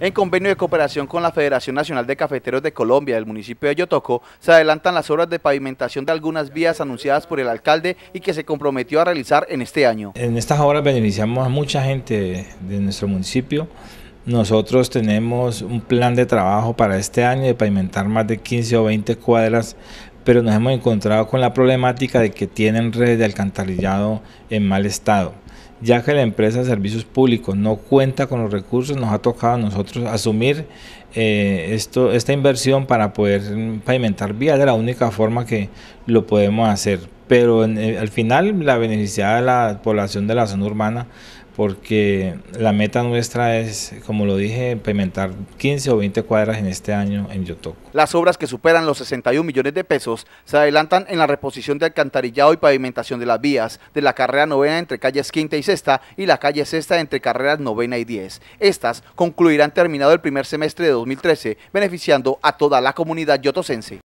En convenio de cooperación con la Federación Nacional de Cafeteros de Colombia del municipio de Yotoco, se adelantan las obras de pavimentación de algunas vías anunciadas por el alcalde y que se comprometió a realizar en este año. En estas obras beneficiamos a mucha gente de nuestro municipio. Nosotros tenemos un plan de trabajo para este año de pavimentar más de 15 o 20 cuadras pero nos hemos encontrado con la problemática de que tienen redes de alcantarillado en mal estado ya que la empresa de servicios públicos no cuenta con los recursos, nos ha tocado a nosotros asumir eh, esto, esta inversión para poder pavimentar vías de la única forma que lo podemos hacer. Pero eh, al final la beneficiada es la población de la zona urbana porque la meta nuestra es, como lo dije, pavimentar 15 o 20 cuadras en este año en Yotoco. Las obras que superan los 61 millones de pesos se adelantan en la reposición de alcantarillado y pavimentación de las vías de la carrera novena entre calles 15 y y la calle sexta entre carreras novena y 10. Estas concluirán terminado el primer semestre de 2013, beneficiando a toda la comunidad yotosense.